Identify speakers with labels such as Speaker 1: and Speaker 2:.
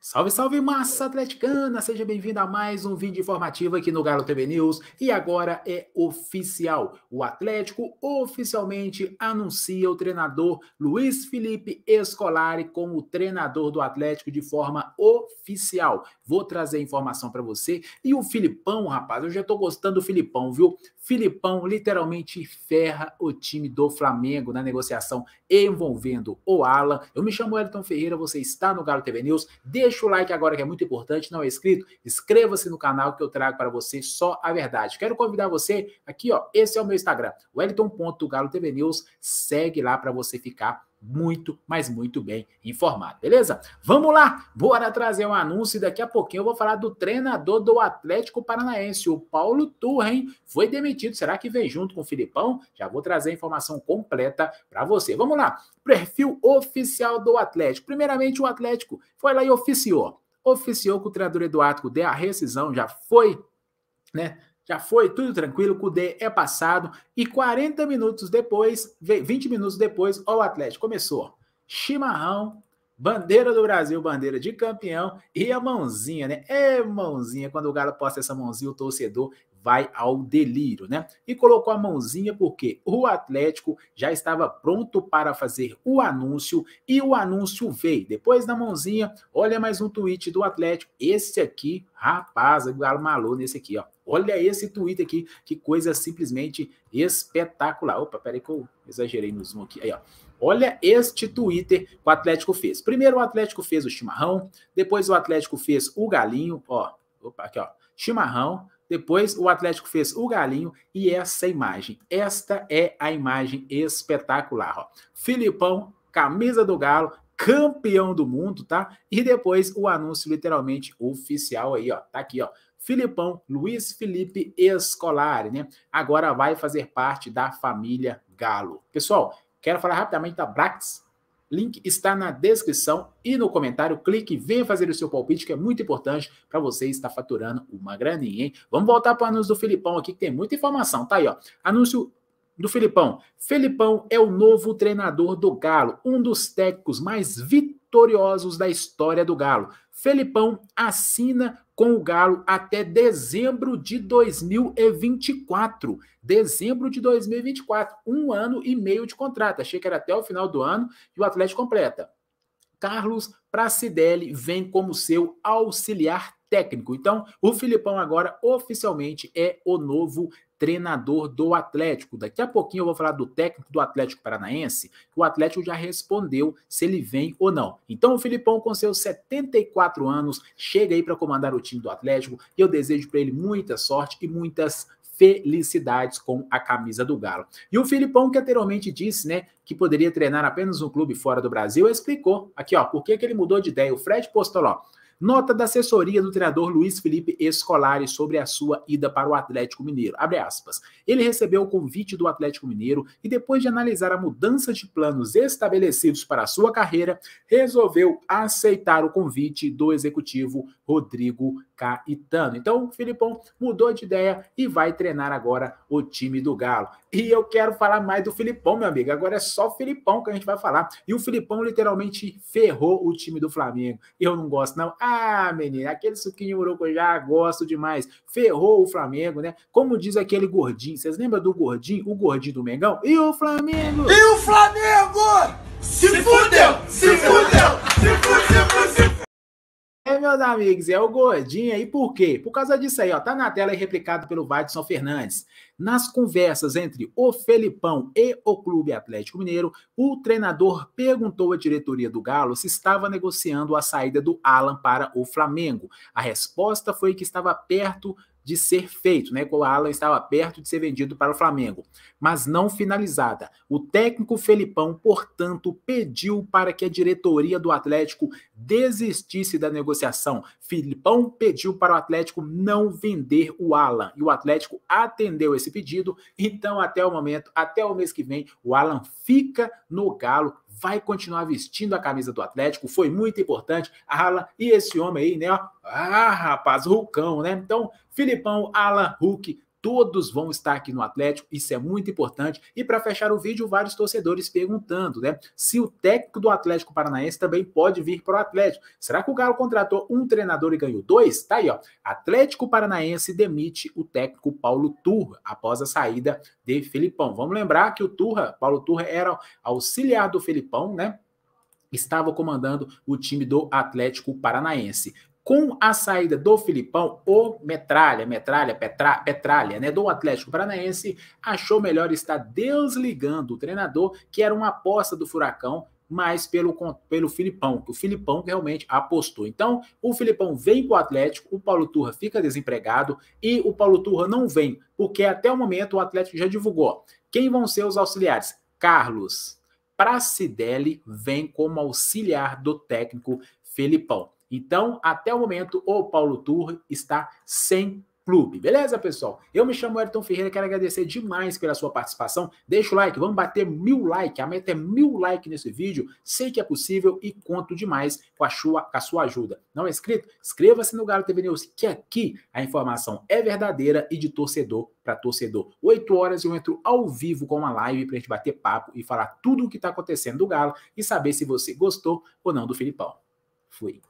Speaker 1: Salve, salve massa atleticana! Seja bem-vindo a mais um vídeo informativo aqui no Galo TV News. E agora é oficial. O Atlético oficialmente anuncia o treinador Luiz Felipe Escolari como treinador do Atlético de forma oficial. Vou trazer informação para você. E o Filipão, rapaz, eu já tô gostando do Filipão, viu? Filipão literalmente ferra o time do Flamengo na negociação envolvendo o Alan. Eu me chamo Elton Ferreira, você está no Galo TV News. Deixa o like agora que é muito importante, não é inscrito? Inscreva-se no canal que eu trago para você só a verdade. Quero convidar você aqui, ó, esse é o meu Instagram, o TV News. Segue lá para você ficar muito, mas muito bem informado, beleza? Vamos lá, bora trazer um anúncio e daqui a pouquinho eu vou falar do treinador do Atlético Paranaense, o Paulo Turra, hein? Foi demitido, será que vem junto com o Filipão? Já vou trazer a informação completa para você. Vamos lá, perfil oficial do Atlético. Primeiramente, o Atlético foi lá e oficiou. Oficiou que o treinador Eduardo deu a rescisão já foi né, já foi tudo tranquilo, o Cudê é passado e 40 minutos depois, 20 minutos depois, ó, o Atlético começou. Chimarrão, bandeira do Brasil, bandeira de campeão e a mãozinha, né? É mãozinha, quando o Galo posta essa mãozinha, o torcedor vai ao delírio, né? E colocou a mãozinha porque o Atlético já estava pronto para fazer o anúncio e o anúncio veio. Depois da mãozinha, olha mais um tweet do Atlético. Esse aqui, rapaz, o é Galo malou nesse aqui, ó. Olha esse tweet aqui, que coisa simplesmente espetacular. Opa, peraí que eu exagerei no zoom aqui. Aí, ó. Olha este Twitter que o Atlético fez. Primeiro o Atlético fez o chimarrão, depois o Atlético fez o galinho, ó. Opa, aqui, ó. Chimarrão, depois o Atlético fez o Galinho e essa imagem. Esta é a imagem espetacular. Ó. Filipão, camisa do Galo, campeão do mundo, tá? E depois o anúncio literalmente oficial aí, ó. Tá aqui, ó. Filipão, Luiz Felipe Escolari, né? Agora vai fazer parte da família Galo. Pessoal, quero falar rapidamente da Brax Link está na descrição e no comentário. Clique e venha fazer o seu palpite, que é muito importante para você estar faturando uma graninha, hein? Vamos voltar para o anúncio do Filipão aqui, que tem muita informação. Tá aí, ó. Anúncio do Filipão. Felipão é o novo treinador do Galo, um dos técnicos mais vitoriosos da história do Galo. Felipão assina com o Galo até dezembro de 2024. Dezembro de 2024, um ano e meio de contrato. Achei que era até o final do ano e o Atlético completa. Carlos Pracidelli vem como seu auxiliar técnico. Então, o Filipão agora oficialmente é o novo treinador do Atlético. Daqui a pouquinho eu vou falar do técnico do Atlético Paranaense, que o Atlético já respondeu se ele vem ou não. Então o Filipão, com seus 74 anos, chega aí para comandar o time do Atlético e eu desejo para ele muita sorte e muitas felicidades com a camisa do Galo. E o Filipão, que anteriormente disse, né, que poderia treinar apenas um clube fora do Brasil, explicou aqui, ó, por que, que ele mudou de ideia. O Fred postou, ó, Nota da assessoria do treinador Luiz Felipe Escolari sobre a sua ida para o Atlético Mineiro. Abre aspas. Ele recebeu o convite do Atlético Mineiro e depois de analisar a mudança de planos estabelecidos para a sua carreira, resolveu aceitar o convite do executivo Rodrigo Caetano. Então, o Filipão mudou de ideia e vai treinar agora o time do Galo. E eu quero falar mais do Filipão, meu amigo. Agora é só o Filipão que a gente vai falar. E o Filipão literalmente ferrou o time do Flamengo. Eu não gosto, não. Ah, menina, aquele suquinho já gosto demais. Ferrou o Flamengo, né? Como diz aquele gordinho. Vocês lembram do gordinho? O gordinho do Mengão? E o Flamengo? E o Flamengo? Se, se fudeu! Se fudeu! Se fudeu! Se fudeu! Se fudeu meus amigos, é o Gordinho aí, por quê? Por causa disso aí, ó, tá na tela e replicado pelo Vadson Fernandes. Nas conversas entre o Felipão e o Clube Atlético Mineiro, o treinador perguntou à diretoria do Galo se estava negociando a saída do Alan para o Flamengo. A resposta foi que estava perto de ser feito, né? O Alan estava perto de ser vendido para o Flamengo, mas não finalizada. O técnico Felipão, portanto, pediu para que a diretoria do Atlético desistisse da negociação. Filipão pediu para o Atlético não vender o Alan e o Atlético atendeu esse pedido. Então, até o momento, até o mês que vem, o Alan fica no Galo, vai continuar vestindo a camisa do Atlético, foi muito importante. Alan e esse homem aí, né? Ah, rapaz, Rucão, né? Então, Filipão, Alan, Hulk, todos vão estar aqui no Atlético, isso é muito importante. E para fechar o vídeo, vários torcedores perguntando, né, se o técnico do Atlético Paranaense também pode vir para o Atlético. Será que o Galo contratou um treinador e ganhou dois? Tá aí, ó. Atlético Paranaense demite o técnico Paulo Turra após a saída de Felipão. Vamos lembrar que o Turra, Paulo Turra era auxiliar do Felipão, né? estava comandando o time do Atlético Paranaense. Com a saída do Filipão, o Metralha, Metralha, Petra, Petralha, né, do Atlético Paranaense, achou melhor estar desligando o treinador, que era uma aposta do Furacão, mas pelo, pelo Filipão, que o Filipão realmente apostou. Então, o Filipão vem para o Atlético, o Paulo Turra fica desempregado e o Paulo Turra não vem, porque até o momento o Atlético já divulgou. Quem vão ser os auxiliares? Carlos Pracidelli vem como auxiliar do técnico Filipão. Então, até o momento, o Paulo Turri está sem clube. Beleza, pessoal? Eu me chamo Ayrton Ferreira, quero agradecer demais pela sua participação. Deixa o like, vamos bater mil likes. A meta é mil likes nesse vídeo. Sei que é possível e conto demais com a sua, com a sua ajuda. Não é inscrito? Inscreva-se no Galo TV News, que aqui a informação é verdadeira e de torcedor para torcedor. 8 horas eu entro ao vivo com uma live para a gente bater papo e falar tudo o que está acontecendo do Galo e saber se você gostou ou não do Filipão. Fui.